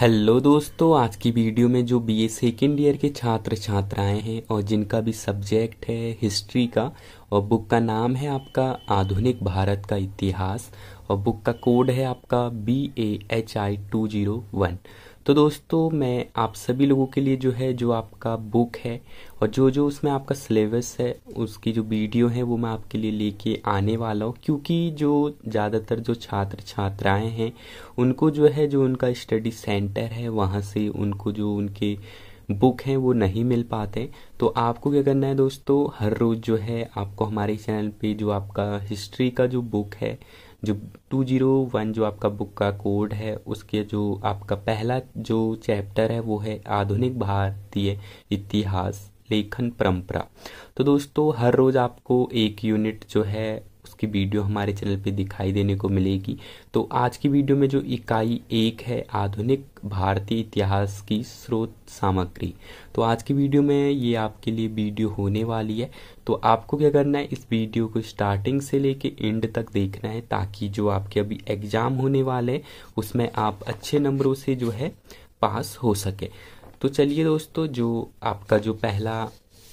hello दोस्तों आज की वीडियो में जो बीए सेकेंड ईयर के छात्र छात्राएं हैं और जिनका भी सब्जेक्ट है हिस्ट्री का और बुक का नाम है आपका आधुनिक भारत का इतिहास और बुक का कोड है आपका B A H I two zero one तो दोस्तों मैं आप सभी लोगों के लिए जो है जो आपका बुक है और जो जो उसमें आपका सिलेबस है उसकी जो वीडियो है वो मैं आपके लिए लेके आने वाला हूँ क्योंकि जो ज़्यादातर जो छात्र छात्राएं हैं उनको जो है जो उनका स्टडी सेंटर है वहाँ से उनको जो उनके बुक हैं वो नहीं मिल पाते तो आपको क्या करना है दोस्तों हर रोज़ जो है आपको हमारे चैनल पे जो आपका हिस्ट्री का जो बुक है जो टू जीरो वन जो आपका बुक का कोड है उसके जो आपका पहला जो चैप्टर है वो है आधुनिक भारतीय इतिहास लेखन परंपरा तो दोस्तों हर रोज़ आपको एक यूनिट जो है उसकी वीडियो हमारे चैनल पे दिखाई देने को मिलेगी तो आज की वीडियो में जो इकाई एक है आधुनिक भारतीय इतिहास की स्रोत सामग्री तो आज की वीडियो में ये आपके लिए वीडियो होने वाली है तो आपको क्या करना है इस वीडियो को स्टार्टिंग से लेके एंड तक देखना है ताकि जो आपके अभी एग्जाम होने वाले हैं उसमें आप अच्छे नंबरों से जो है पास हो सके तो चलिए दोस्तों जो आपका जो पहला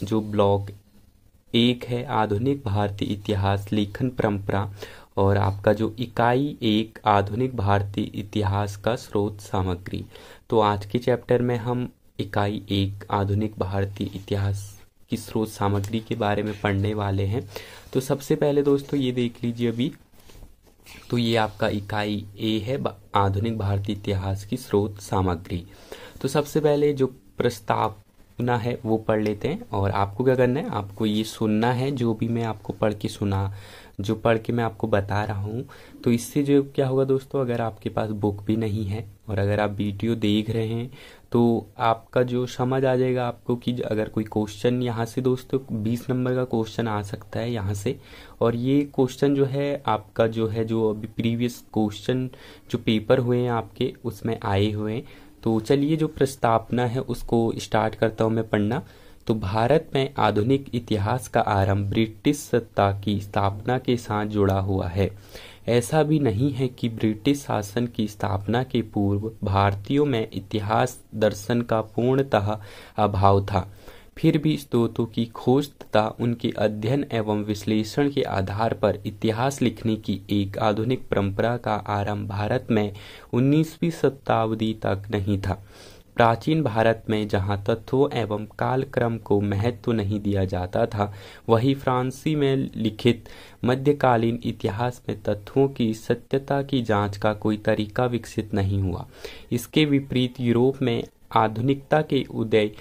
जो ब्लॉग एक है आधुनिक भारतीय इतिहास लेखन परंपरा और आपका जो इकाई एक आधुनिक भारतीय इतिहास का स्रोत सामग्री तो आज के चैप्टर में हम इकाई एक आधुनिक भारतीय इतिहास की स्रोत सामग्री के बारे में पढ़ने वाले हैं तो सबसे पहले दोस्तों ये देख लीजिए अभी तो ये आपका इकाई ए है आधुनिक भारतीय इतिहास की स्रोत सामग्री तो सबसे पहले जो प्रस्ताव सुना है वो पढ़ लेते हैं और आपको क्या करना है आपको ये सुनना है जो भी मैं आपको पढ़ के सुना जो पढ़ के मैं आपको बता रहा हूँ तो इससे जो क्या होगा दोस्तों अगर आपके पास बुक भी नहीं है और अगर आप वीडियो देख रहे हैं तो आपका जो समझ आ जाएगा आपको कि अगर कोई क्वेश्चन यहाँ से दोस्तों बीस नंबर का क्वेश्चन आ सकता है यहाँ से और ये क्वेश्चन जो है आपका जो है जो अभी प्रीवियस क्वेश्चन जो पेपर हुए हैं आपके उसमें आए हुए हैं तो चलिए जो प्रस्तावना है उसको स्टार्ट करता हूँ मैं पढ़ना तो भारत में आधुनिक इतिहास का आरंभ ब्रिटिश सत्ता की स्थापना के साथ जुड़ा हुआ है ऐसा भी नहीं है कि ब्रिटिश शासन की स्थापना के पूर्व भारतीयों में इतिहास दर्शन का पूर्णतः अभाव था फिर भी स्त्रोतों की खोज तथा उनके अध्ययन एवं विश्लेषण के आधार पर इतिहास लिखने की एक आधुनिक परंपरा का आरंभ भारत में 19वीं शताब्दी तक नहीं था प्राचीन भारत में जहाँ तत्वों एवं कालक्रम को महत्व नहीं दिया जाता था वही फ्रांसी में लिखित मध्यकालीन इतिहास में तत्वों की सत्यता की जांच का कोई तरीका विकसित नहीं हुआ इसके विपरीत यूरोप में आधुनिकता के उदय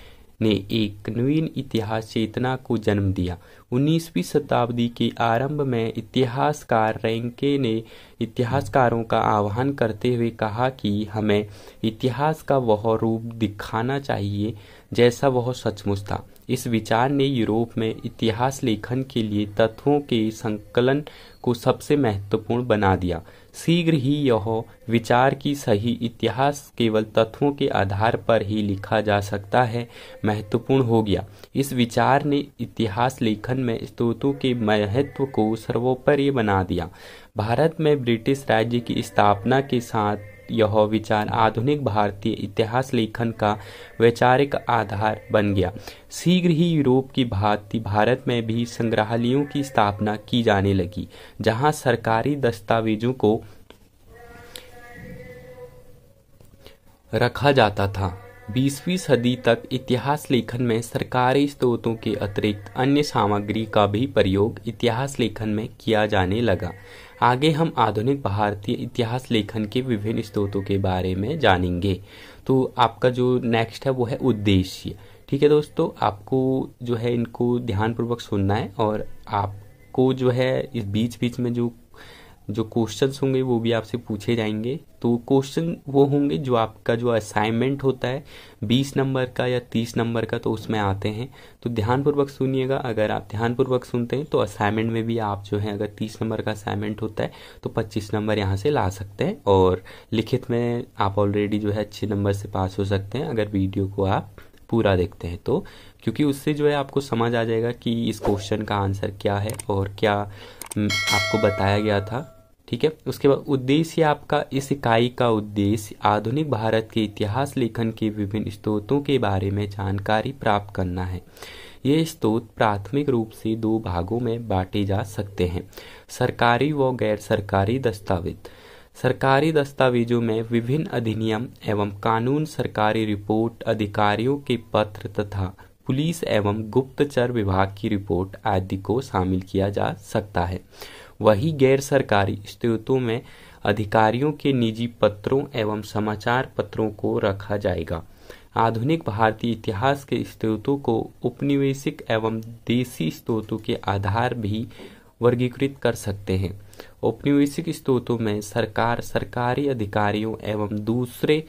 ने एक नवीन इतिहास चेतना को जन्म दिया 19वीं शताब्दी के आरंभ में इतिहासकार रैंके ने इतिहासकारों का आह्वान करते हुए कहा कि हमें इतिहास का वह रूप दिखाना चाहिए जैसा वह सचमुच था इस विचार ने यूरोप में इतिहास लेखन के लिए तथ्यों के संकलन को सबसे महत्वपूर्ण बना दिया शीघ्र ही यह विचार की सही इतिहास केवल तथ्यों के आधार पर ही लिखा जा सकता है महत्वपूर्ण हो गया इस विचार ने इतिहास लेखन में स्त्रोतों के महत्व को सर्वोपरि बना दिया भारत में ब्रिटिश राज्य की स्थापना के साथ यह विचार आधुनिक भारतीय इतिहास लेखन का वैचारिक आधार बन गया शीघ्र ही यूरोप की भांति भारत में भी संग्रहालयों की स्थापना की जाने लगी जहां सरकारी दस्तावेजों को रखा जाता था बीसवीं सदी तक इतिहास लेखन में सरकारी स्रोतों के अतिरिक्त अन्य सामग्री का भी प्रयोग इतिहास लेखन में किया जाने लगा आगे हम आधुनिक भारतीय इतिहास लेखन के विभिन्न स्रोतों के बारे में जानेंगे तो आपका जो नेक्स्ट है वो है उद्देश्य ठीक है दोस्तों आपको जो है इनको ध्यानपूर्वक सुनना है और आपको जो है इस बीच बीच में जो जो क्वेश्चन होंगे वो भी आपसे पूछे जाएंगे तो क्वेश्चन वो होंगे जो आपका जो असाइनमेंट होता है बीस नंबर का या तीस नंबर का तो उसमें आते हैं तो ध्यानपूर्वक सुनिएगा अगर आप ध्यानपूर्वक सुनते हैं तो असाइनमेंट में भी आप जो है अगर तीस नंबर का असाइनमेंट होता है तो पच्चीस नंबर यहाँ से ला सकते हैं और लिखित में आप ऑलरेडी जो है अच्छे नंबर से पास हो सकते हैं अगर वीडियो को आप पूरा देखते हैं तो क्योंकि उससे जो है आपको समझ आ जाएगा कि इस क्वेश्चन का आंसर क्या है और क्या हम्म, आपको बताया गया था ठीक है उसके बाद उद्देश्य आपका इस इकाई का उद्देश्य आधुनिक भारत के इतिहास लेखन के विभिन्न स्त्रोतों के बारे में जानकारी प्राप्त करना है ये स्त्रोत प्राथमिक रूप से दो भागों में बांटे जा सकते हैं सरकारी व गैर सरकारी दस्तावेज सरकारी दस्तावेजों में विभिन्न अधिनियम एवं कानून सरकारी रिपोर्ट अधिकारियों के पत्र तथा पुलिस एवं गुप्तचर विभाग की रिपोर्ट आदि को शामिल किया जा सकता है वही गैर सरकारी स्त्रोतों में अधिकारियों के निजी पत्रों एवं समाचार पत्रों को रखा जाएगा आधुनिक भारतीय इतिहास के स्त्रोतों को उपनिवेशिक एवं देशी स्त्रोतों के आधार भी वर्गीकृत कर सकते हैं औपनिवेशिक स्त्रोतों में सरकार सरकारी अधिकारियों एवं दूसरे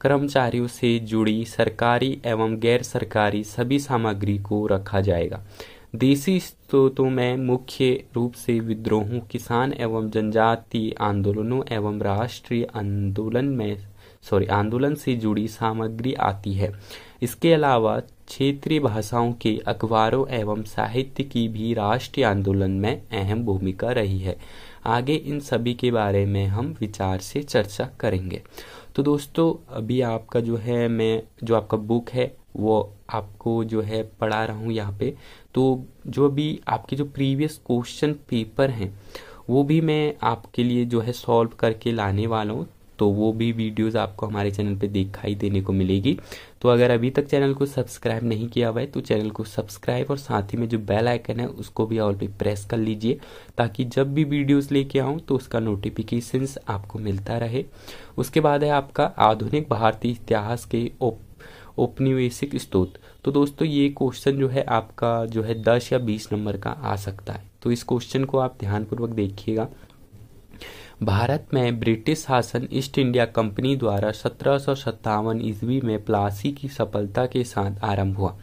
कर्मचारियों से जुड़ी सरकारी एवं गैर सरकारी सभी सामग्री को रखा जाएगा देशी स्रोतों में मुख्य रूप से विद्रोहों किसान एवं जनजातीय आंदोलनों एवं राष्ट्रीय आंदोलन में सॉरी आंदोलन से जुड़ी सामग्री आती है इसके अलावा क्षेत्रीय भाषाओं के अखबारों एवं साहित्य की भी राष्ट्रीय आंदोलन में अहम भूमिका रही है आगे इन सभी के बारे में हम विचार से चर्चा करेंगे तो दोस्तों अभी आपका जो है मैं जो आपका बुक है वो आपको जो है पढ़ा रहा हूँ यहाँ पे तो जो भी आपके जो प्रीवियस क्वेश्चन पेपर हैं वो भी मैं आपके लिए जो है सॉल्व करके लाने वाला हूँ तो वो भी वीडियोस आपको हमारे चैनल पे दिखाई देने को मिलेगी तो अगर अभी तक चैनल को सब्सक्राइब नहीं किया हुआ है तो चैनल को सब्सक्राइब और साथ ही में जो बेल आइकन है उसको भी ऑल पे प्रेस कर लीजिए ताकि जब भी वीडियोस लेके आऊँ तो उसका नोटिफिकेशंस आपको मिलता रहे उसके बाद है आपका आधुनिक भारतीय इतिहास के ओप उपनिवेशिक स्त्रोत तो दोस्तों ये क्वेश्चन जो है आपका जो है दस या बीस नंबर का आ सकता है तो इस क्वेश्चन को आप ध्यानपूर्वक देखिएगा भारत में ब्रिटिश शासन ईस्ट इंडिया कंपनी द्वारा सत्रह ईस्वी में प्लासी की सफलता के साथ आरंभ हुआ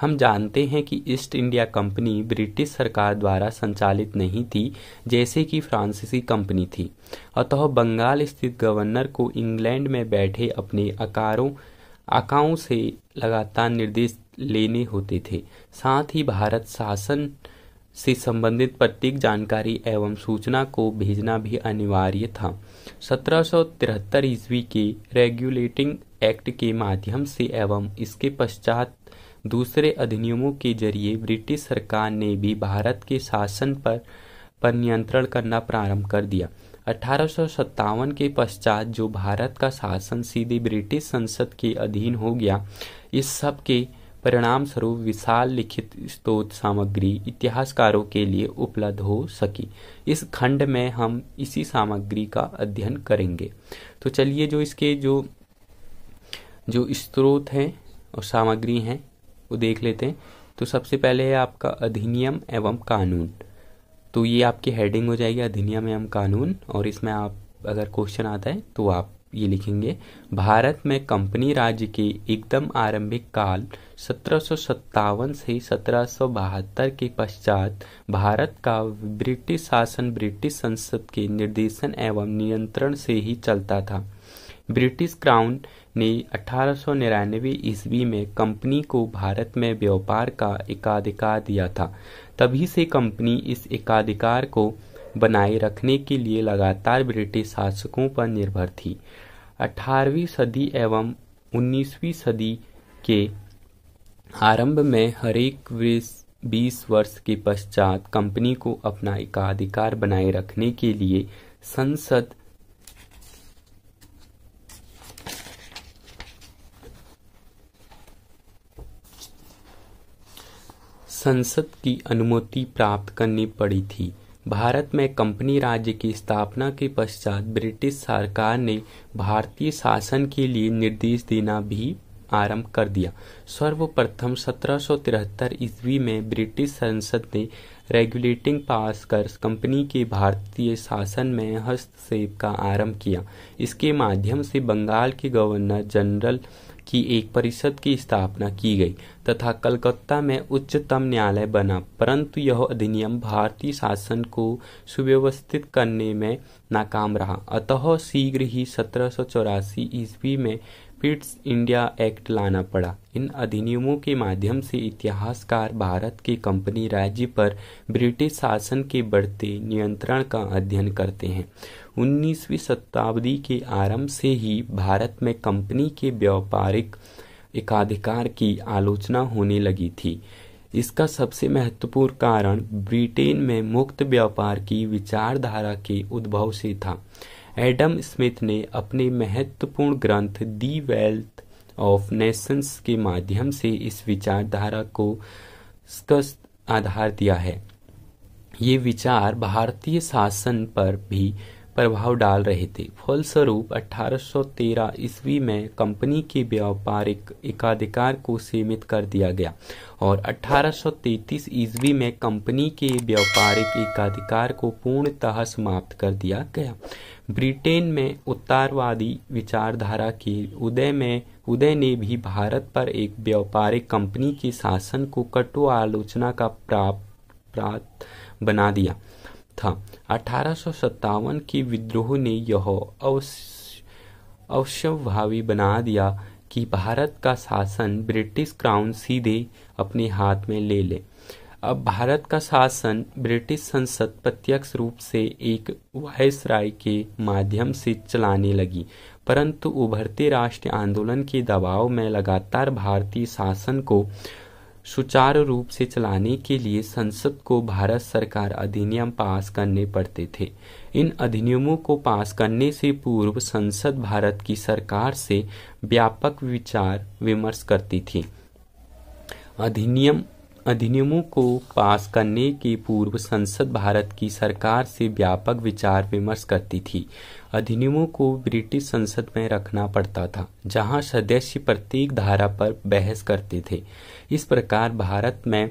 हम जानते हैं कि ईस्ट इंडिया कंपनी ब्रिटिश सरकार द्वारा संचालित नहीं थी जैसे कि फ्रांसीसी कंपनी थी अतः बंगाल स्थित गवर्नर को इंग्लैंड में बैठे अपने अकारों आकाओं से लगातार निर्देश लेने होते थे साथ ही भारत शासन से संबंधित प्रत्येक जानकारी एवं सूचना को भेजना भी अनिवार्य था सत्रह ईस्वी के रेगुलेटिंग एक्ट के माध्यम से एवं इसके पश्चात दूसरे अधिनियमों के जरिए ब्रिटिश सरकार ने भी भारत के शासन पर पर नियंत्रण करना प्रारंभ कर दिया अठारह के पश्चात जो भारत का शासन सीधे ब्रिटिश संसद के अधीन हो गया इस सब के परिणाम स्वरूप विशाल लिखित स्त्रोत सामग्री इतिहासकारों के लिए उपलब्ध हो सकी इस खंड में हम इसी सामग्री का अध्ययन करेंगे तो चलिए जो इसके जो जो स्त्रोत हैं और सामग्री हैं वो देख लेते हैं तो सबसे पहले है आपका अधिनियम एवं कानून तो ये आपकी हेडिंग हो जाएगी अधिनियम एवं कानून और इसमें आप अगर क्वेश्चन आता है तो आप ये लिखेंगे भारत में कंपनी राज्य के एकदम आरंभिक काल सत्रह से सत्रह के पश्चात भारत का ब्रिटिश शासन ब्रिटिश संसद के निर्देशन एवं नियंत्रण से ही चलता था ब्रिटिश क्राउन ने अठारह ईस्वी में कंपनी को भारत में व्यापार का एकाधिकार दिया था तभी से कंपनी इस एकाधिकार को बनाए रखने के लिए लगातार ब्रिटिश शासकों पर निर्भर थी 18वीं सदी एवं 19वीं सदी के आरंभ में हरेक बीस वर्ष के पश्चात कंपनी को अपना एकाधिकार बनाए रखने के लिए संसद संसद की अनुमति प्राप्त करनी पड़ी थी भारत में कंपनी राज्य की स्थापना के पश्चात ब्रिटिश सरकार ने भारतीय शासन के लिए निर्देश देना भी आरंभ कर दिया सर्वप्रथम सत्रह ईस्वी में ब्रिटिश संसद ने रेगुलेटिंग पास कर कंपनी के भारतीय शासन में हस्तक्षेप का आरंभ किया इसके माध्यम से बंगाल के गवर्नर जनरल की एक परिषद की स्थापना की गई तथा कलकत्ता में उच्चतम न्यायालय बना परंतु यह अधिनियम भारतीय शासन को सुव्यवस्थित करने में नाकाम रहा अतः शीघ्र ही सत्रह ईस्वी में फिट्स इंडिया एक्ट लाना पड़ा इन अधिनियमों के माध्यम से इतिहासकार भारत के कंपनी राज्य पर ब्रिटिश शासन के बढ़ते नियंत्रण का अध्ययन करते हैं 19वीं शताब्दी के आरंभ से ही भारत में कंपनी के व्यापारिक एकाधिकार की आलोचना होने लगी थी इसका सबसे महत्वपूर्ण कारण ब्रिटेन में मुक्त व्यापार की विचारधारा के उद्भव से था एडम स्मिथ ने अपने महत्वपूर्ण ग्रंथ दी वेल्थ ऑफ नेशंस के माध्यम से इस विचारधारा को आधार दिया है ये विचार भारतीय शासन पर भी प्रभाव डाल रहे थे फलस्वरूप 1813 ईस्वी में कंपनी के व्यापारिक एकाधिकार को सीमित कर दिया गया और 1833 ईस्वी में कंपनी के व्यापारिक एकाधिकार को पूर्णतः समाप्त कर दिया गया ब्रिटेन में उत्तारवादी विचारधारा के उदय में उदय ने भी भारत पर एक व्यापारिक कंपनी के शासन को कटु आलोचना का प्राप्त बना दिया था 1857 के विद्रोह ने यह अवश्यभावी बना दिया कि भारत का शासन ब्रिटिश क्राउन सीधे अपने हाथ में ले ले अब भारत का शासन ब्रिटिश संसद प्रत्यक्ष रूप से एक वायस राय के माध्यम से चलाने लगी परंतु उभरते राष्ट्रीय आंदोलन के दबाव में लगातार भारतीय शासन को सुचारू रूप से चलाने के लिए संसद को भारत सरकार अधिनियम पास करने पड़ते थे इन अधिनियमों को पास करने से पूर्व संसद भारत की सरकार से व्यापक विचार विमर्श करती थी अधिनियम अधिनियमों को पास करने के पूर्व संसद भारत की सरकार से व्यापक विचार विमर्श करती थी अधिनियमों को ब्रिटिश संसद में रखना पड़ता था जहां सदस्य प्रत्येक धारा पर बहस करते थे इस प्रकार भारत में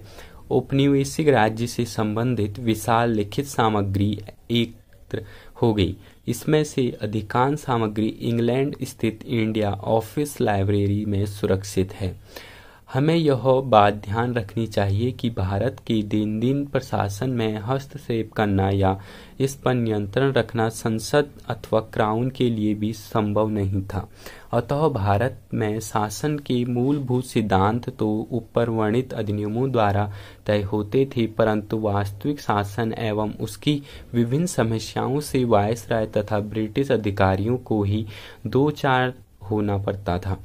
औपनिवेशिक राज्य से संबंधित विशाल लिखित सामग्री एकत्र हो गई इसमें से अधिकांश सामग्री इंग्लैंड स्थित इंडिया ऑफिस लाइब्रेरी में सुरक्षित है हमें यह बात ध्यान रखनी चाहिए कि भारत की दिन दिन प्रशासन में हस्तक्षेप करना या इस पर नियंत्रण रखना संसद अथवा क्राउन के लिए भी संभव नहीं था अतः भारत में शासन के मूलभूत सिद्धांत तो ऊपर वर्णित अधिनियमों द्वारा तय होते थे परंतु वास्तविक शासन एवं उसकी विभिन्न समस्याओं से वायसराय तथा ब्रिटिश अधिकारियों को ही दो चार होना पड़ता था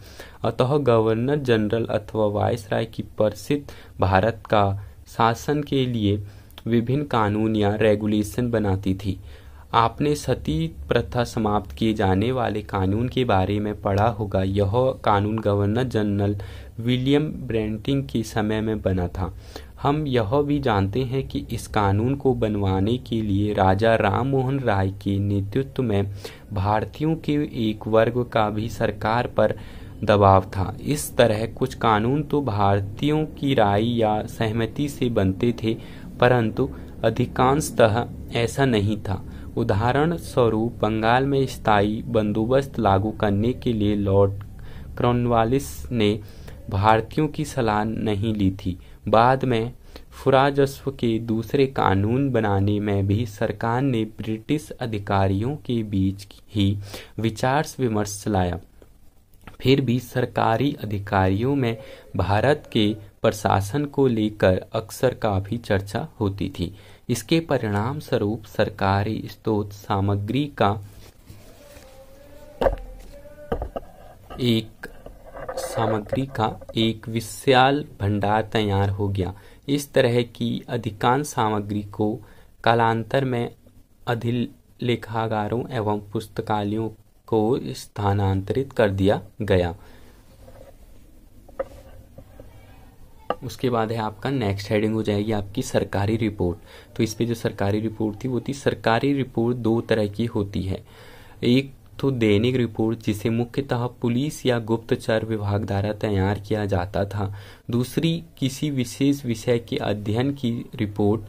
अतः गवर्नर जनरल अथवा वायस राय की प्रसिद्ध भारत का शासन के लिए विभिन्न कानून या रेगुलेशन बनाती थी आपने सती प्रथा समाप्त किए जाने वाले कानून के बारे में पढ़ा होगा यह कानून गवर्नर जनरल विलियम ब्रेंटिंग के समय में बना था हम यह भी जानते हैं कि इस कानून को बनवाने के लिए राजा राम मोहन राय के नेतृत्व में भारतीयों के एक वर्ग का भी सरकार पर दबाव था इस तरह कुछ कानून तो भारतीयों की राय या सहमति से बनते थे परंतु अधिकांशतः ऐसा नहीं था उदाहरण स्वरूप बंगाल में स्थायी बंदोबस्त लागू करने के लिए लॉर्ड क्रॉनवालिस ने भारतीयों की सलाह नहीं ली थी बाद में फुराजस्व के दूसरे कानून बनाने में भी सरकार ने ब्रिटिश अधिकारियों के बीच ही विचार विमर्श चलाया फिर भी सरकारी अधिकारियों में भारत के प्रशासन को लेकर अक्सर काफ़ी चर्चा होती थी इसके परिणाम स्वरूप सरकारी स्त्रोत सामग्री का एक सामग्री का एक विशाल भंडार तैयार हो गया इस तरह की अधिकांश सामग्री को कालांतर में अधिलेखागारों एवं पुस्तकालयों को स्थानांतरित कर दिया गया उसके बाद है आपका नेक्स्ट हेडिंग हो जाएगी आपकी सरकारी रिपोर्ट तो इस पे जो सरकारी रिपोर्ट थी वो थी सरकारी रिपोर्ट दो तरह की होती है एक तो दैनिक रिपोर्ट जिसे मुख्यतः पुलिस या गुप्तचर विभाग द्वारा तैयार किया जाता था दूसरी किसी विशेष विषय के अध्ययन की रिपोर्ट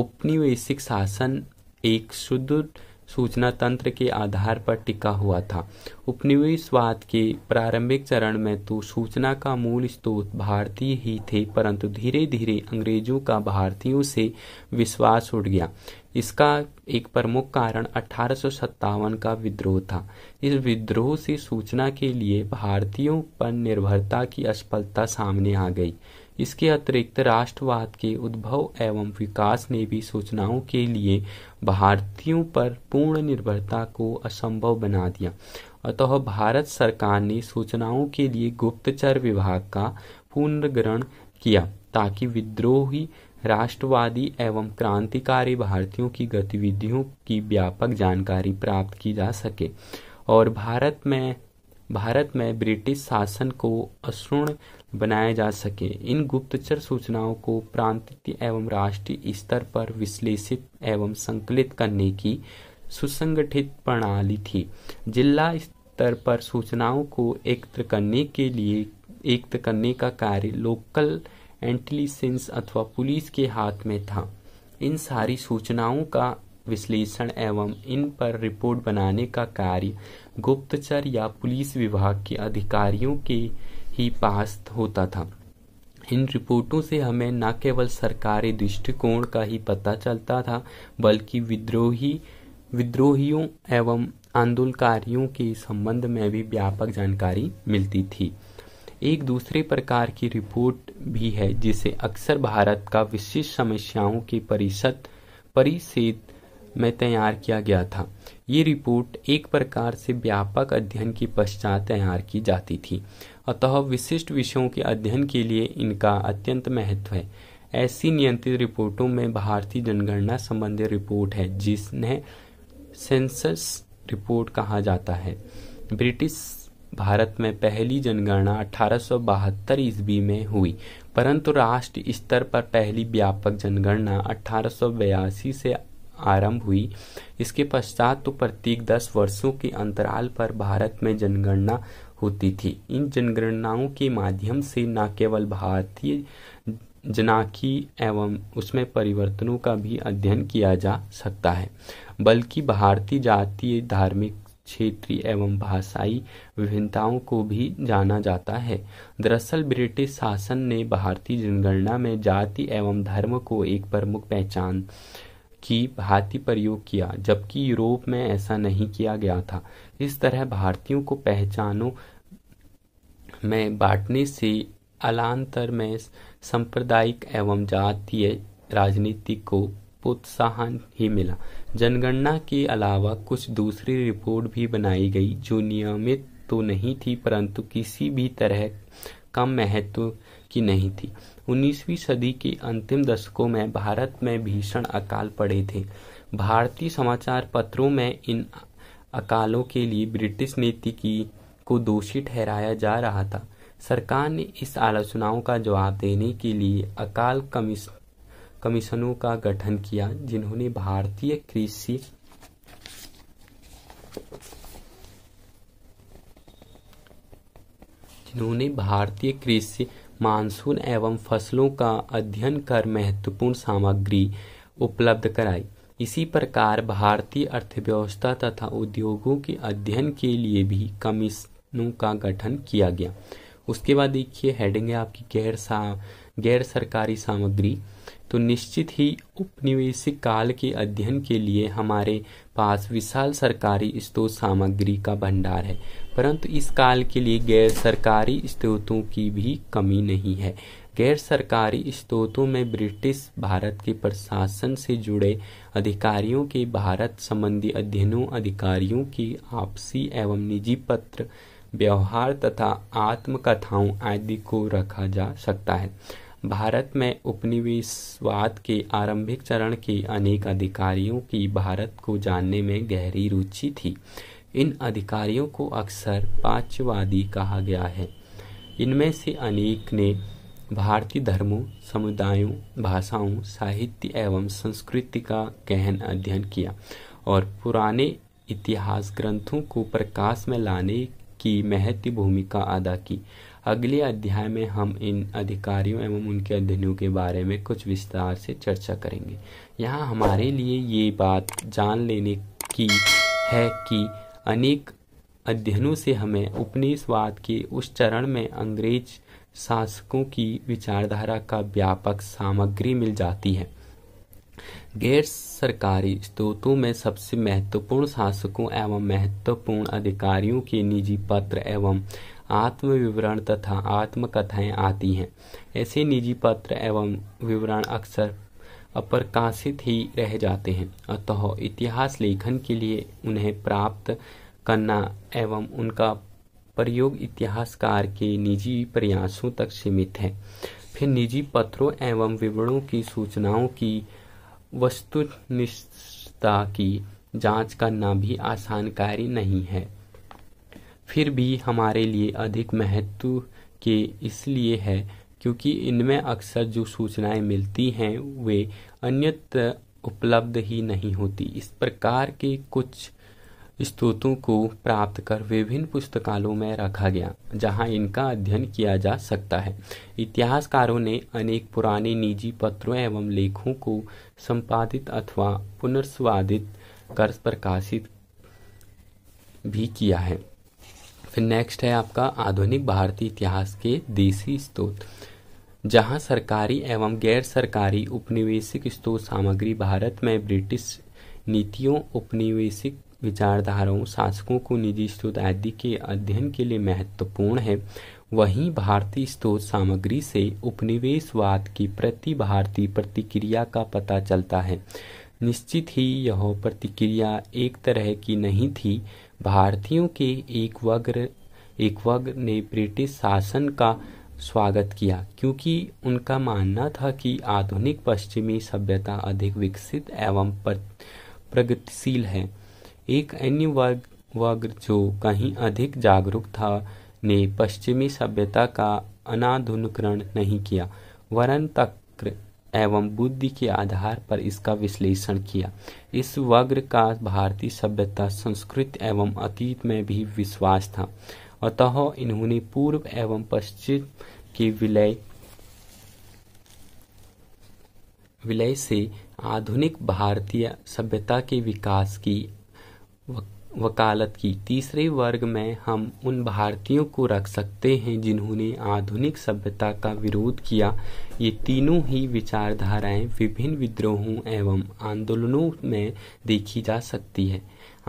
औपनिवेशिक शासन एक सुदृढ़ सूचना तंत्र के आधार पर टिका हुआ था उपनिवेशवाद के प्रारंभिक चरण में तो सूचना का मूल स्रोत भारतीय ही थे परंतु धीरे धीरे अंग्रेजों का भारतीयों से विश्वास उठ गया इसका एक प्रमुख कारण अठारह का विद्रोह था इस विद्रोह से सूचना के लिए भारतीयों पर निर्भरता की असफलता सामने आ गई इसके अतिरिक्त राष्ट्रवाद के उद्भव एवं विकास ने भी सूचनाओं के लिए भारतीयों पर पूर्ण निर्भरता को असंभव बना दिया अतः भारत सरकार ने सूचनाओं के लिए गुप्तचर विभाग का पुनर्ग्रहण किया ताकि विद्रोही राष्ट्रवादी एवं क्रांतिकारी भारतीयों की गतिविधियों की व्यापक जानकारी प्राप्त की जा सके और भारत में भारत में ब्रिटिश शासन को अक्षुण बनाए जा सके इन गुप्तचर सूचनाओं को प्रांतीय एवं राष्ट्रीय स्तर पर विश्लेषित एवं संकलित करने की सुसंगठित प्रणाली थी जिला स्तर पर सूचनाओं को एकत्र करने के लिए एकत्र करने का कार्य लोकल इंटेलिजेंस अथवा पुलिस के हाथ में था इन सारी सूचनाओं का विश्लेषण एवं इन पर रिपोर्ट बनाने का कार्य गुप्तचर या पुलिस विभाग के अधिकारियों के ही पास होता था इन रिपोर्टों से हमें न केवल सरकारी दृष्टिकोण का ही पता चलता था बल्कि विद्रोही विद्रोहियों एवं आंदोलनकारियों के संबंध में भी व्यापक जानकारी मिलती थी एक दूसरे प्रकार की रिपोर्ट भी है जिसे अक्सर भारत का विशिष्ट समस्याओं के परिषद परिषद में तैयार किया गया था ये रिपोर्ट एक प्रकार से व्यापक अध्ययन के पश्चात तैयार की जाती थी अतः विशिष्ट विषयों के अध्ययन के लिए इनका अत्यंत महत्व है ऐसी नियंत्रित रिपोर्टों में भारतीय जनगणना संबंधी रिपोर्ट है जिसने सेंसस रिपोर्ट कहा जाता है ब्रिटिश भारत में पहली जनगणना अठारह ईस्वी में हुई परंतु राष्ट्र स्तर पर पहली व्यापक जनगणना अठारह से आरंभ हुई इसके पश्चात तो प्रत्येक दस वर्षों के अंतराल पर भारत में जनगणना होती थी इन जनगणनाओं के माध्यम से न केवल भारतीय जनाकी एवं उसमें परिवर्तनों का भी अध्ययन किया जा सकता है बल्कि भारतीय जातीय धार्मिक क्षेत्रीय एवं भाषाई विभिन्नताओं को भी जाना जाता है दरअसल ब्रिटिश शासन ने भारतीय जनगणना में जाति एवं धर्म को एक प्रमुख पहचान की भारतीय प्रयोग किया जबकि यूरोप में ऐसा नहीं किया गया था इस तरह भारतीयों को पहचानों में बांटने से अलांतर में सांप्रदायिक एवं जातीय राजनीति को प्रोत्साहन ही मिला जनगणना के अलावा कुछ दूसरी रिपोर्ट भी बनाई गई जो नियमित तो नहीं थी परंतु किसी भी तरह कम महत्व तो की नहीं थी 19वीं सदी के अंतिम दशकों में भारत में भीषण अकाल पड़े थे भारतीय समाचार पत्रों में इन अकालों के लिए ब्रिटिश नीति की को दोषी ठहराया जा रहा था सरकार ने इस आलोचनाओं का जवाब देने के लिए अकाल कमिश कमीशनों का गठन किया जिन्होंने भारतीय कृषि जिन्होंने भारतीय कृषि मानसून एवं फसलों का अध्ययन कर महत्वपूर्ण सामग्री उपलब्ध कराई इसी प्रकार भारतीय अर्थव्यवस्था तथा उद्योगों के अध्ययन के लिए भी कमीशनों का गठन किया गया उसके बाद देखिए हेडिंग है आपकी गैर सा गैर सरकारी सामग्री तो निश्चित ही उपनिवेशिक काल के अध्ययन के लिए हमारे पास विशाल सरकारी स्त्रोत सामग्री का भंडार है परंतु इस काल के लिए गैर सरकारी स्त्रोतों की भी कमी नहीं है गैर सरकारी स्त्रोतों में ब्रिटिश भारत के प्रशासन से जुड़े अधिकारियों के भारत संबंधी अध्ययनों अधिकारियों की आपसी एवं निजी पत्र व्यवहार तथा आत्मकथाओं आदि को रखा जा सकता है भारत में उपनिवेशवाद के आरंभिक चरण के अनेक अधिकारियों की भारत को जानने में गहरी रुचि थी इन अधिकारियों को अक्सर पांचवादी कहा गया है इनमें से अनेक ने भारतीय धर्मों समुदायों भाषाओं साहित्य एवं संस्कृति का गहन अध्ययन किया और पुराने इतिहास ग्रंथों को प्रकाश में लाने की महत्व भूमिका अदा की अगले अध्याय में हम इन अधिकारियों एवं उनके अध्ययनों के बारे में कुछ विस्तार से चर्चा करेंगे यहाँ हमारे लिए ये बात जान लेने की है कि अनेक अध्ययनों से हमें उपनिषवाद के उस चरण में अंग्रेज शासकों की विचारधारा का व्यापक सामग्री मिल जाती है गैर सरकारी स्रोतों में सबसे महत्वपूर्ण शासकों एवं महत्वपूर्ण अधिकारियों के निजी पत्र एवं आत्म विवरण तथा आत्मकथाएं आती हैं ऐसे निजी पत्र एवं विवरण अक्सर अप्रकाशित ही रह जाते हैं अतः तो इतिहास लेखन के लिए उन्हें प्राप्त करना एवं उनका प्रयोग इतिहासकार के निजी प्रयासों तक सीमित है फिर निजी पत्रों एवं विवरणों की सूचनाओं की वस्तुनिष्ठता की जांच करना भी आसान कार्य नहीं है फिर भी हमारे लिए अधिक महत्व के इसलिए है क्योंकि इनमें अक्सर जो सूचनाएं मिलती हैं वे अन्यत्र उपलब्ध ही नहीं होती इस प्रकार के कुछ स्तूतों को प्राप्त कर विभिन्न पुस्तकालयों में रखा गया जहां इनका अध्ययन किया जा सकता है इतिहासकारों ने अनेक पुराने निजी पत्रों एवं लेखों को संपादित अथवा पुनर्स्वादित कर प्रकाशित भी किया है फिर नेक्स्ट है आपका आधुनिक भारतीय इतिहास के देसी स्त्रोत जहां सरकारी एवं गैर सरकारी उपनिवेशिक स्त्रोत सामग्री भारत में ब्रिटिश नीतियों उपनिवेशिक विचारधाराओं शासकों को निजी स्रोत आदि के अध्ययन के लिए महत्वपूर्ण है वहीं भारतीय स्रोत सामग्री से उपनिवेशवाद की प्रति भारतीय प्रतिक्रिया का पता चलता है निश्चित ही यह प्रतिक्रिया एक तरह की नहीं थी भारतीयों के एक वग्र एक वग्र ने ब्रिटिश शासन का स्वागत किया क्योंकि उनका मानना था कि आधुनिक पश्चिमी सभ्यता अधिक विकसित एवं प्रगतिशील है एक अन्य वर्ग वर्ग जो कहीं अधिक जागरूक था ने पश्चिमी सभ्यता का अनाधुनिकरण नहीं किया वरन तक्र एवं बुद्धि के आधार पर इसका विश्लेषण किया इस वग्र का भारतीय सभ्यता संस्कृत एवं अतीत में भी विश्वास था अतः इन्होंने पूर्व एवं पश्चिम के विलय विलय से आधुनिक भारतीय सभ्यता के विकास की वकालत की तीसरे वर्ग में हम उन भारतीयों को रख सकते हैं जिन्होंने आधुनिक सभ्यता का विरोध किया ये तीनों ही विचारधाराएं विभिन्न विद्रोहों एवं आंदोलनों में देखी जा सकती है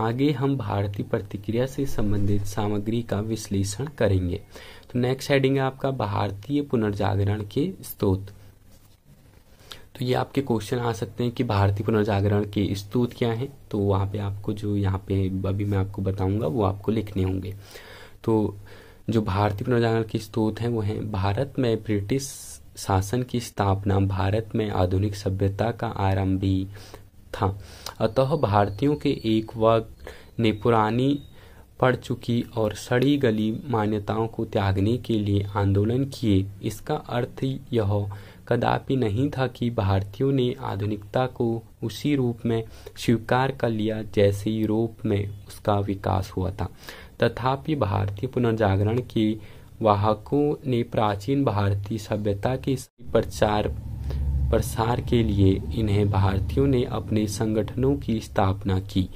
आगे हम भारतीय प्रतिक्रिया से संबंधित सामग्री का विश्लेषण करेंगे तो नेक्स्ट हेडिंग है आपका भारतीय पुनर्जागरण के स्त्रोत तो ये आपके क्वेश्चन आ सकते हैं कि भारतीय पुनर्जागरण के स्तूत क्या हैं तो वहाँ पे आपको जो यहाँ पे अभी मैं आपको बताऊंगा वो आपको लिखने होंगे तो जो भारतीय पुनर्जागरण के स्तूत हैं वो हैं भारत में ब्रिटिश शासन की स्थापना भारत में आधुनिक सभ्यता का आरंभ भी था अतः भारतीयों के एक वर्ग ने पुरानी पड़ चुकी और सड़ी गली मान्यताओं को त्यागने के लिए आंदोलन किए इसका अर्थ यह कदापि नहीं था कि भारतीयों ने आधुनिकता को उसी रूप में स्वीकार कर लिया जैसे यूरोप में उसका विकास हुआ था तथापि भारतीय पुनर्जागरण के वाहकों ने प्राचीन भारतीय सभ्यता के प्रचार प्रसार के लिए इन्हें भारतीयों ने अपने संगठनों की स्थापना की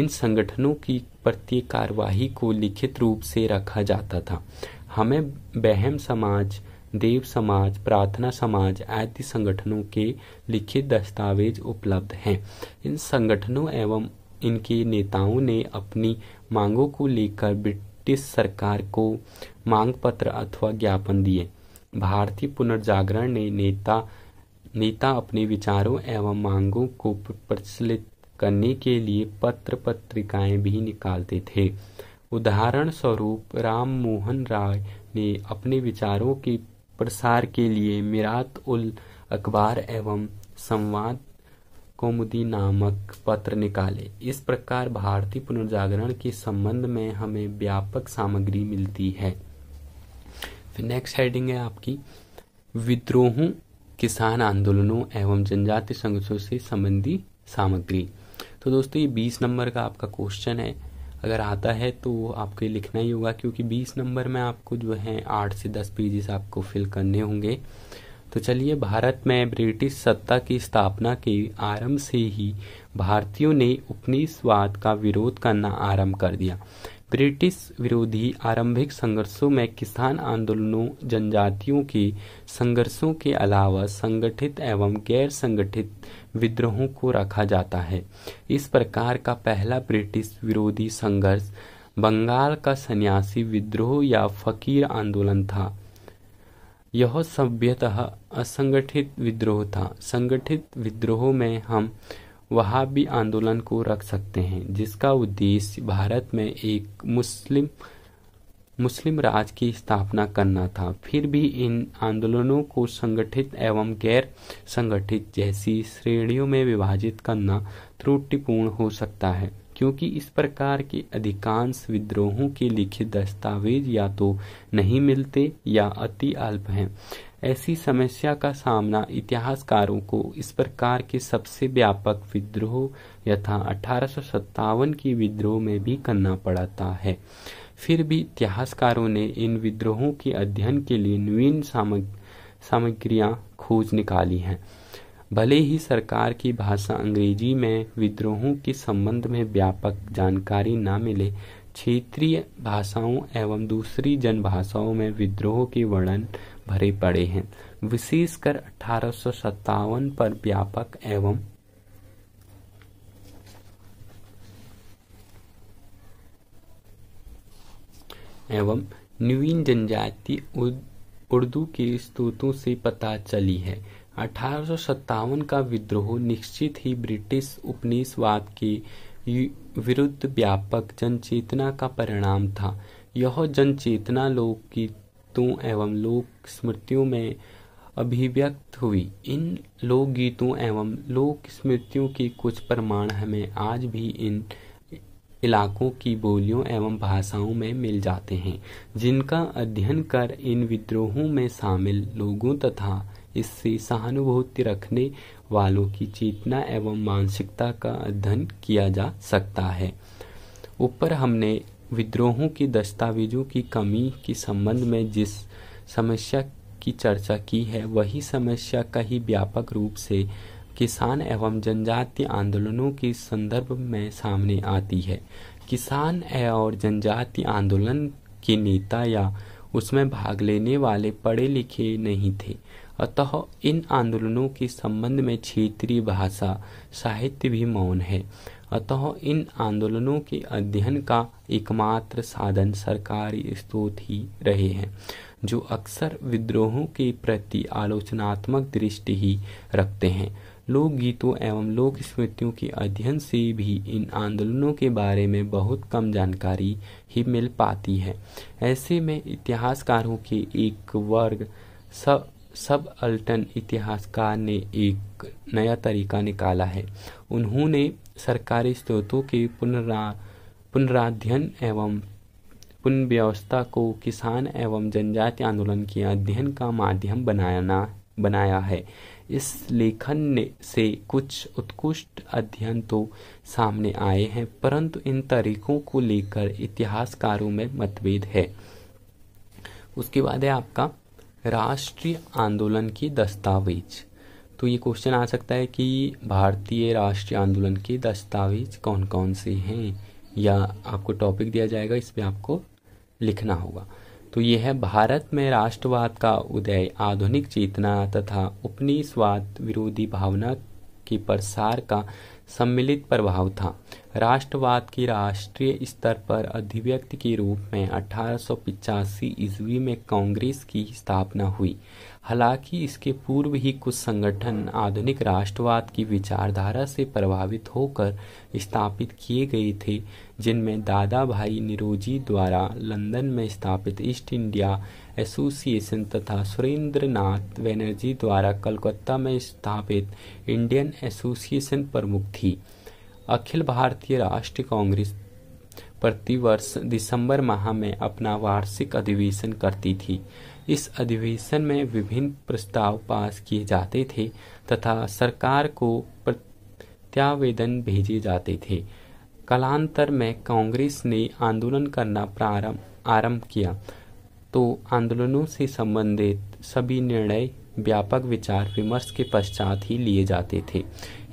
इन संगठनों की प्रत्येक कार्यवाही को लिखित रूप से रखा जाता था हमें बहम समाज देव समाज प्रार्थना समाज आदि संगठनों के लिखित दस्तावेज उपलब्ध हैं इन संगठनों एवं इनके नेताओं ने अपनी मांगों को लेकर ब्रिटिश सरकार को मांग पत्र अथवा ज्ञापन दिए भारतीय पुनर्जागरण ने नेता नेता अपने विचारों एवं मांगों को प्रचलित करने के लिए पत्र पत्रिकाएं भी निकालते थे उदाहरण स्वरूप राम मोहन राय ने अपने विचारों की प्रसार के लिए मिरात उल अखबार एवं संवाद कौमुदी नामक पत्र निकाले इस प्रकार भारतीय पुनर्जागरण के संबंध में हमें व्यापक सामग्री मिलती है फिर नेक्स्ट हेडिंग है आपकी विद्रोहों किसान आंदोलनों एवं जनजातीय संघर्षों से संबंधी सामग्री तो दोस्तों ये बीस नंबर का आपका क्वेश्चन है अगर आता है तो आपको लिखना ही होगा क्योंकि बीस नंबर में आपको जो है 8 से 10 पेजेस आपको फिल करने होंगे तो चलिए भारत में ब्रिटिश सत्ता की स्थापना के आरंभ से ही भारतीयों ने उपनिषवाद का विरोध करना आरंभ कर दिया ब्रिटिश विरोधी आरंभिक संघर्षों में किसान आंदोलनों जनजातियों के संघर्षों के अलावा संगठित एवं गैर संगठित विद्रोहों को रखा जाता है इस प्रकार का पहला ब्रिटिश विरोधी संघर्ष बंगाल का सन्यासी विद्रोह या फकीर आंदोलन था यह सभ्यतः असंगठित विद्रोह था संगठित विद्रोह में हम वहाँ भी आंदोलन को रख सकते हैं जिसका उद्देश्य भारत में एक मुस्लिम मुस्लिम राज की स्थापना करना था फिर भी इन आंदोलनों को संगठित एवं गैर संगठित जैसी श्रेणियों में विभाजित करना त्रुटिपूर्ण हो सकता है क्योंकि इस प्रकार के अधिकांश विद्रोहों के लिखित दस्तावेज या तो नहीं मिलते या अति अल्प हैं ऐसी समस्या का सामना इतिहासकारों को इस प्रकार के सबसे व्यापक विद्रोह यथा अठारह की विद्रोह में भी करना पड़ता है फिर भी इतिहासकारों ने इन विद्रोहों के अध्ययन के लिए नवीन सामग्रियां खोज निकाली हैं भले ही सरकार की भाषा अंग्रेजी में विद्रोहों के संबंध में व्यापक जानकारी न मिले क्षेत्रीय भाषाओं एवं दूसरी जनभाषाओं में विद्रोह के वर्णन भरे पड़े हैं विशेषकर अठारह पर व्यापक एवं एवं नवीन जनजाति उर्दू के स्तूतों से पता चली है अठारह का विद्रोह निश्चित ही ब्रिटिश उपनिवेशवाद के विरुद्ध व्यापक जनचेतना का परिणाम था यह जनचेतना लोक गीतों एवं लोक स्मृतियों में अभिव्यक्त हुई इन लोकगीतों एवं लोक स्मृतियों के कुछ प्रमाण हमें आज भी इन इलाकों की बोलियों एवं भाषाओं में मिल जाते हैं जिनका अध्ययन कर इन विद्रोहों में शामिल लोगों तथा इससे सहानुभूति रखने वालों की चेतना एवं मानसिकता का अध्ययन किया जा सकता है ऊपर हमने विद्रोहों की दस्तावेजों की कमी के संबंध में जिस समस्या की चर्चा की है वही समस्या का ही व्यापक रूप से किसान एवं जनजातीय आंदोलनों के संदर्भ में सामने आती है किसान और जनजातीय आंदोलन के नेता या उसमें भाग लेने वाले पढ़े लिखे नहीं थे अतः इन आंदोलनों के संबंध में क्षेत्रीय भाषा साहित्य भी मौन है अतः इन आंदोलनों के अध्ययन का एकमात्र साधन सरकारी स्रोत ही रहे हैं जो अक्सर विद्रोहों के प्रति आलोचनात्मक दृष्टि ही रखते हैं लोक गीतों एवं लोक स्मृतियों के अध्ययन से भी इन आंदोलनों के बारे में बहुत कम जानकारी ही मिल पाती है ऐसे में इतिहासकारों के एक वर्ग सब सब अल्टन इतिहासकार ने एक नया तरीका निकाला है उन्होंने सरकारी स्रोतों के पुनरा पुनराध्ययन एवं पुनर्व्यवस्था को किसान एवं जनजाति आंदोलन के अध्ययन का माध्यम बनाना बनाया है इस लेखन ने से कुछ उत्कृष्ट अध्ययन तो सामने आए हैं परंतु इन तरीकों को लेकर इतिहासकारों में मतभेद है उसके बाद है आपका राष्ट्रीय आंदोलन की दस्तावेज तो ये क्वेश्चन आ सकता है कि भारतीय राष्ट्रीय आंदोलन के दस्तावेज कौन कौन से हैं या आपको टॉपिक दिया जाएगा इस पर आपको लिखना होगा तो यह है भारत में राष्ट्रवाद का उदय आधुनिक चेतना तथा उपनिषवाद विरोधी भावना की प्रसार का सम्मिलित प्रभाव था राष्ट्रवाद की राष्ट्रीय स्तर पर अधिव्यक्ति के रूप में अठारह ईस्वी में कांग्रेस की स्थापना हुई हालांकि इसके पूर्व ही कुछ संगठन आधुनिक राष्ट्रवाद की विचारधारा से प्रभावित होकर स्थापित किए गए थे जिनमें दादा भाई निरोजी द्वारा लंदन में स्थापित ईस्ट इंडिया एसोसिएशन तथा सुरेंद्र नाथ बैनर्जी द्वारा कलकत्ता में स्थापित इंडियन एसोसिएशन प्रमुख थी अखिल भारतीय राष्ट्रीय कांग्रेस प्रतिवर्ष दिसंबर माह में अपना वार्षिक अधिवेशन करती थी इस अधिवेशन में विभिन्न प्रस्ताव पास किए जाते थे तथा सरकार को प्रत्यावेदन भेजे जाते थे कालांतर में कांग्रेस ने आंदोलन करना प्रारंभ आरंभ किया तो आंदोलनों से संबंधित सभी निर्णय व्यापक विचार विमर्श के पश्चात ही लिए जाते थे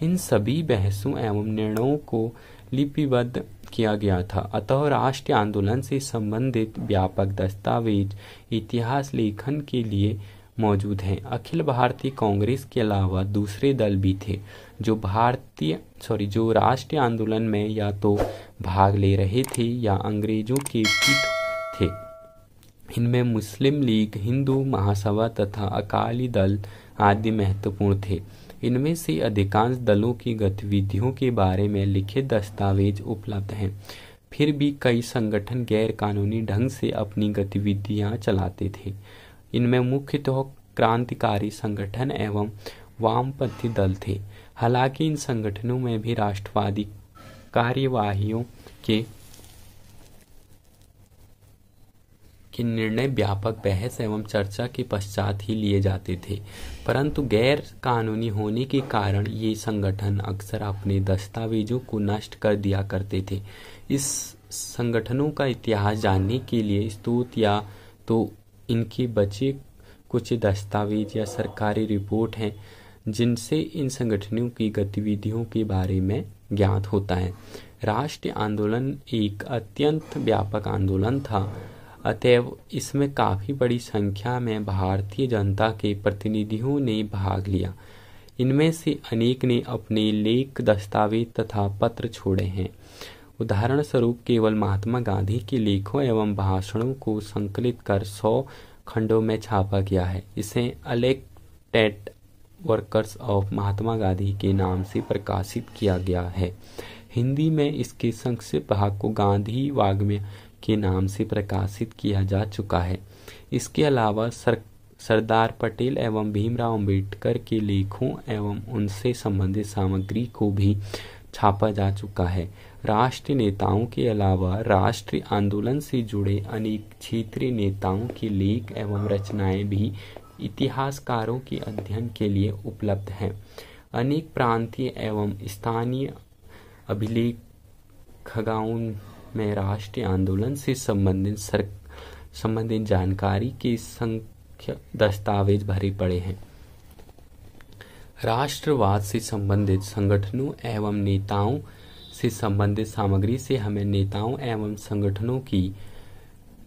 इन सभी बहसों एवं निर्णयों को लिपिबद्ध किया गया था अतः राष्ट्रीय आंदोलन से संबंधित व्यापक दस्तावेज इतिहास लेखन के लिए मौजूद हैं अखिल भारतीय कांग्रेस के अलावा दूसरे दल भी थे जो भारतीय सॉरी जो राष्ट्रीय आंदोलन में या तो भाग ले रहे थे या अंग्रेजों के पीठ थे इनमें मुस्लिम लीग हिंदू महासभा तथा अकाली दल आदि महत्वपूर्ण थे इनमें से अधिकांश दलों की गतिविधियों के बारे में लिखित दस्तावेज उपलब्ध हैं फिर भी कई संगठन गैर कानूनी ढंग से अपनी गतिविधियां चलाते थे इनमें मुख्यतः क्रांतिकारी संगठन एवं वामपंथी दल थे हालांकि इन संगठनों में भी राष्ट्रवादी कार्यवाहियों के के निर्णय व्यापक बहस एवं चर्चा के पश्चात ही लिए जाते थे परंतु गैर कानूनी होने के कारण ये संगठन अक्सर अपने दस्तावेजों को नष्ट कर दिया करते थे इस संगठनों का इतिहास जानने के लिए स्तूत या तो इनके बचे कुछ दस्तावेज या सरकारी रिपोर्ट हैं जिनसे इन संगठनों की गतिविधियों के बारे में ज्ञात होता है राष्ट्रीय आंदोलन एक अत्यंत व्यापक आंदोलन था अतएव इसमें काफ़ी बड़ी संख्या में भारतीय जनता के प्रतिनिधियों ने भाग लिया इनमें से अनेक ने अपने लेख दस्तावेज तथा पत्र छोड़े हैं उदाहरण स्वरूप केवल महात्मा गांधी के लेखों एवं भाषणों को संकलित कर सौ खंडों में छापा गया है इसे टेट वर्कर्स ऑफ महात्मा गांधी के नाम से प्रकाशित किया गया है हिंदी में इसके संक्षिप्त भाग को गांधी वाग्म्य के नाम से प्रकाशित किया जा चुका है इसके अलावा सर सरदार पटेल एवं भीमराव अंबेडकर के लेखों एवं उनसे संबंधित सामग्री को भी छापा जा चुका है राष्ट्रीय नेताओं के अलावा राष्ट्रीय आंदोलन से जुड़े अनेक क्षेत्रीय नेताओं के लेख एवं रचनाएं भी इतिहासकारों के अध्ययन के लिए उपलब्ध हैं अनेक प्रांतीय एवं स्थानीय अभिलेख खगाओं में राष्ट्रीय आंदोलन से संबंधित सर संबंधित जानकारी के संख्या दस्तावेज भरे पड़े हैं राष्ट्रवाद से संबंधित संगठनों एवं नेताओं से संबंधित सामग्री से हमें नेताओं एवं संगठनों की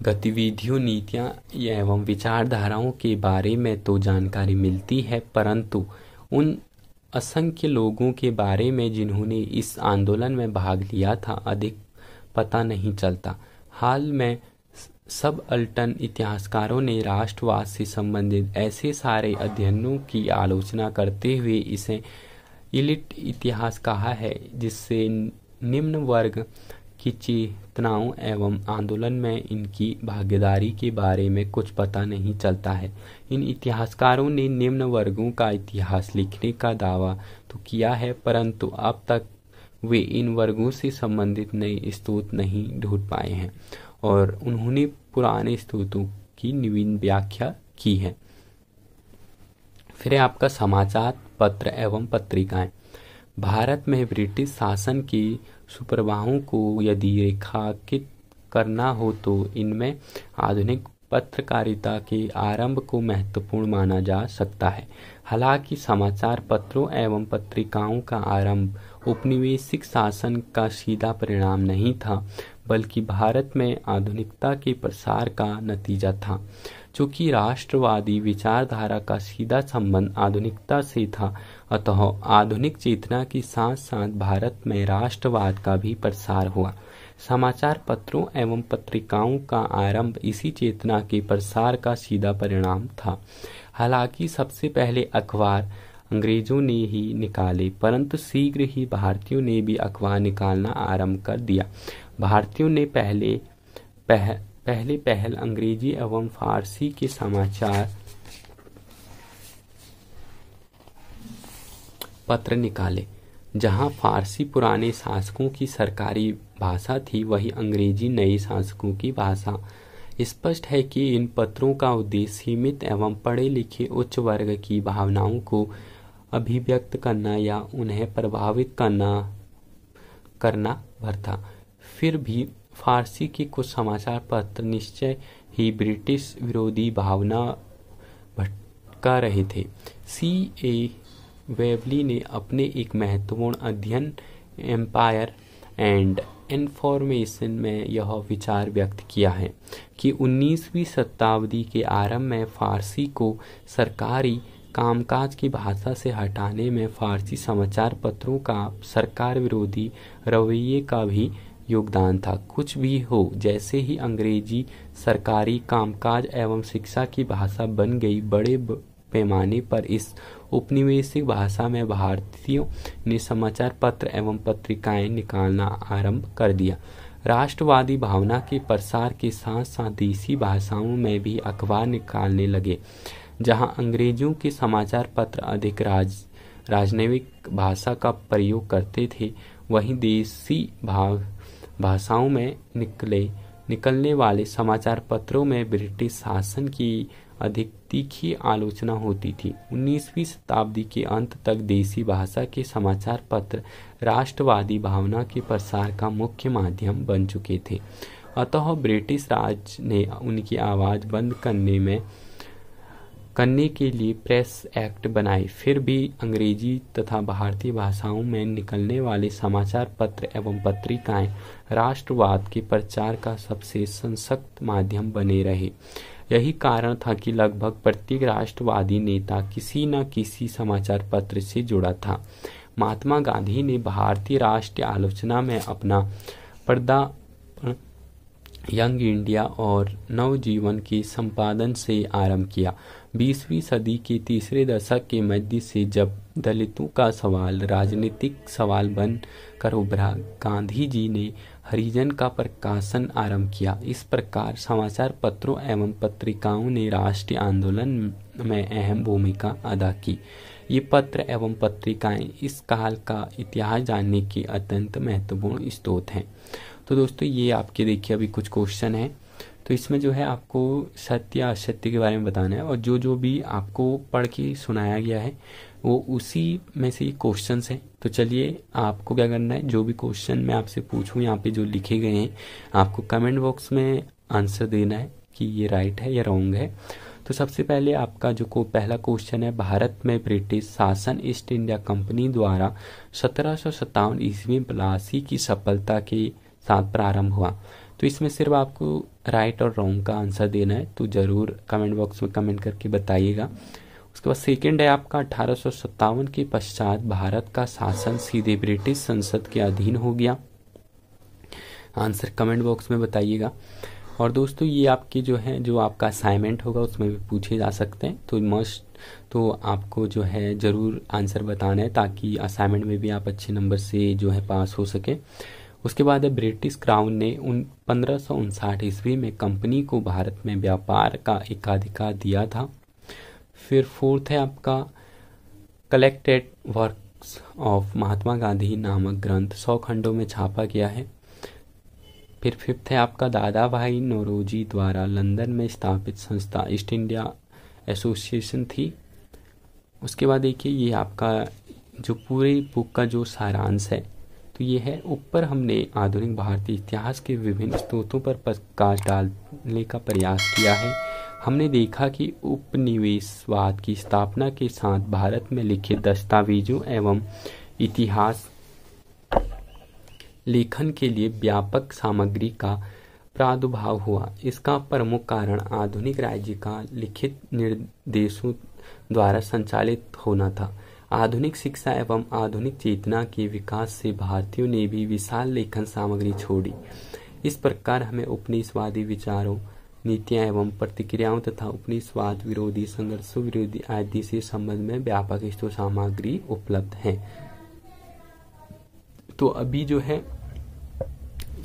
गतिविधियों नीतियां एवं विचारधाराओं के बारे में तो जानकारी मिलती है परंतु उन असंख्य लोगों के बारे में जिन्होंने इस आंदोलन में भाग लिया था अधिक पता नहीं चलता हाल में सब अल्टन इतिहासकारों ने राष्ट्रवाद से संबंधित ऐसे सारे अध्ययनों की आलोचना करते हुए इसे इलिट इतिहास कहा है जिससे निम्न वर्ग की चेतनाओं एवं आंदोलन में इनकी भागीदारी के बारे में कुछ पता नहीं चलता है इन इतिहासकारों ने निम्न वर्गों का इतिहास लिखने का दावा तो किया है परंतु अब तक वे इन वर्गों से संबंधित नए स्तूत नहीं ढूंढ पाए हैं और उन्होंने पुराने स्तूतों की नवीन व्याख्या की है फिर आपका समाचार पत्र एवं पत्रिकाएं भारत में ब्रिटिश शासन के सुप्रवाहों को यदि रेखाकित करना हो तो इनमें आधुनिक पत्रकारिता के आरंभ को महत्वपूर्ण माना जा सकता है हालांकि समाचार पत्रों एवं पत्रिकाओं का आरंभ उपनिवेशिक शासन का सीधा परिणाम नहीं था बल्कि भारत में आधुनिकता के प्रसार का नतीजा था चूंकि राष्ट्रवादी विचारधारा का सीधा संबंध आधुनिकता से था अतः आधुनिक चेतना के साथ साथ भारत में राष्ट्रवाद का भी प्रसार हुआ समाचार पत्रों एवं पत्रिकाओं का आरंभ इसी चेतना के प्रसार का सीधा परिणाम था हालांकि सबसे पहले अखबार अंग्रेजों ने ही निकाले परंतु शीघ्र ही भारतीयों ने भी अखबार निकालना आरंभ कर दिया भारतीयों ने पहले पह, पहले पहल अंग्रेजी एवं फारसी के समाचार पत्र निकाले जहां फारसी पुराने शासकों की सरकारी भाषा थी वही अंग्रेजी नए शासकों की भाषा स्पष्ट है कि इन पत्रों का उद्देश्य सीमित एवं पढ़े लिखे उच्च वर्ग की भावनाओं को अभिव्यक्त करना या उन्हें प्रभावित करना करना भर था फिर भी फारसी के कुछ समाचार पत्र निश्चय ही ब्रिटिश विरोधी भावना भटका रहे थे सी ए वेबली ने अपने एक महत्वपूर्ण अध्ययन एम्पायर एंड इन्फॉर्मेशन में यह विचार व्यक्त किया है कि 19वीं शताब्दी के आरंभ में फारसी को सरकारी कामकाज की भाषा से हटाने में फारसी समाचार पत्रों का सरकार विरोधी रवैये का भी योगदान था कुछ भी हो जैसे ही अंग्रेजी सरकारी कामकाज एवं शिक्षा की भाषा बन गई बड़े पैमाने पर इस उपनिवेशिक भाषा में भारतीयों ने समाचार पत्र एवं पत्रिकाएं निकालना आरंभ कर दिया राष्ट्रवादी भावना के प्रसार के साथ साथ देशी भाषाओं में भी अखबार निकालने लगे जहां अंग्रेजों के समाचार पत्र अधिक राज राजनैविक भाषा का प्रयोग करते थे वहीं देसी भाग भाषाओं में निकले निकलने वाले समाचार पत्रों में ब्रिटिश शासन की अधिक तीखी आलोचना होती थी 19वीं शताब्दी के अंत तक देसी भाषा के समाचार पत्र राष्ट्रवादी भावना के प्रसार का मुख्य माध्यम बन चुके थे अतः ब्रिटिश राज ने उनकी आवाज़ बंद करने में करने के लिए प्रेस एक्ट बनाए फिर भी अंग्रेजी तथा भारतीय भाषाओं में निकलने वाले समाचार पत्र एवं पत्रिकाएं राष्ट्रवाद के प्रचार का सबसे संसक्त माध्यम बने रहे यही कारण था कि लगभग प्रत्येक राष्ट्रवादी नेता किसी न किसी समाचार पत्र से जुड़ा था महात्मा गांधी ने भारतीय राष्ट्रीय आलोचना में अपना पर्दा यंग इंडिया और नवजीवन के संपादन से आरंभ किया बीसवीं सदी के तीसरे दशक के मध्य से जब दलितों का सवाल राजनीतिक सवाल बन कर उभरा गांधी जी ने हरिजन का प्रकाशन आरंभ किया इस प्रकार समाचार पत्रों एवं पत्रिकाओं ने राष्ट्रीय आंदोलन में अहम भूमिका अदा की ये पत्र एवं पत्रिकाएं इस काल का इतिहास जानने के अत्यंत महत्वपूर्ण स्रोत हैं तो दोस्तों ये आपके देखिए अभी कुछ क्वेश्चन हैं तो इसमें जो है आपको सत्य या असत्य के बारे में बताना है और जो जो भी आपको पढ़ के सुनाया गया है वो उसी में से क्वेश्चन है तो चलिए आपको क्या करना है जो भी क्वेश्चन मैं आपसे पूछू यहाँ पे जो लिखे गए हैं आपको कमेंट बॉक्स में आंसर देना है कि ये राइट है या रॉन्ग है तो सबसे पहले आपका जो को पहला क्वेश्चन है भारत में ब्रिटिश शासन ईस्ट इंडिया कंपनी द्वारा सत्रह सौ सत्तावन ईस्वी में प्लासी की सफलता के साथ प्रारंभ हुआ तो इसमें सिर्फ आपको राइट और रॉन्ग का आंसर देना है तो ज़रूर कमेंट बॉक्स में कमेंट करके बताइएगा उसके बाद सेकेंड है आपका अठारह के पश्चात भारत का शासन सीधे ब्रिटिश संसद के अधीन हो गया आंसर कमेंट बॉक्स में बताइएगा और दोस्तों ये आपकी जो है जो आपका असाइनमेंट होगा उसमें भी पूछे जा सकते हैं तो मस्ट तो आपको जो है ज़रूर आंसर बताना है ताकि असाइनमेंट में भी आप अच्छे नंबर से जो है पास हो सके उसके बाद ब्रिटिश क्राउन ने उन पंद्रह ईस्वी में कंपनी को भारत में व्यापार का एकाधिकार दिया था फिर फोर्थ है आपका collected works of Mahatma Gandhi नामक ग्रंथ सौ खंडों में छापा गया है फिर फिफ्थ है आपका दादा भाई नोरोजी द्वारा लंदन में स्थापित संस्था ईस्ट इंडिया एसोसिएशन थी उसके बाद देखिए ये आपका जो पूरी बुक का जो सारांश है तो ये है ऊपर हमने आधुनिक भारतीय इतिहास के विभिन्न स्रोतों पर प्रकाश डालने का प्रयास किया है हमने देखा कि उपनिवेशवाद की स्थापना के साथ भारत में लिखे दस्तावेजों एवं इतिहास लेखन के लिए व्यापक सामग्री का प्रादुर्भाव हुआ इसका प्रमुख कारण आधुनिक राज्य का लिखित निर्देशों द्वारा संचालित होना था आधुनिक शिक्षा एवं आधुनिक चेतना के विकास से भारतीयों ने भी विशाल लेखन सामग्री छोड़ी इस प्रकार हमें उपनिषवादी विचारों नीतियां एवं प्रतिक्रियाओं तथा उपनिषवाद विरोधी संघर्षों विरोधी आदि से संबंध में व्यापक स्तर सामग्री उपलब्ध है तो अभी जो है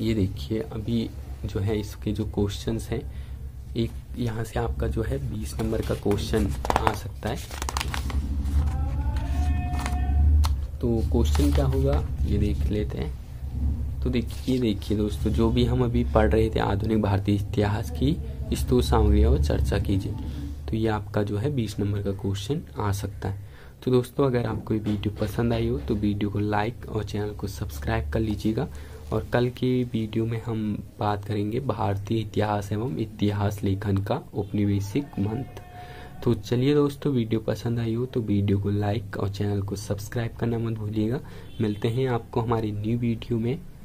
ये देखिए अभी जो है इसके जो क्वेश्चन है एक यहाँ से आपका जो है बीस नंबर का क्वेश्चन आ सकता है तो क्वेश्चन क्या होगा ये देख लेते हैं तो देखिए देखिए दोस्तों जो भी हम अभी पढ़ रहे थे आधुनिक भारतीय इतिहास की स्तोध सामग्री और चर्चा कीजिए तो ये आपका जो है बीस नंबर का क्वेश्चन आ सकता है तो दोस्तों अगर आपको ये वीडियो पसंद आई हो तो वीडियो को लाइक और चैनल को सब्सक्राइब कर लीजिएगा और कल की वीडियो में हम बात करेंगे भारतीय इतिहास एवं इतिहास लेखन का उपनिवेशिक मंथ तो चलिए दोस्तों वीडियो पसंद आई हो तो वीडियो को लाइक और चैनल को सब्सक्राइब करना मत भूलिएगा मिलते हैं आपको हमारी न्यू वीडियो में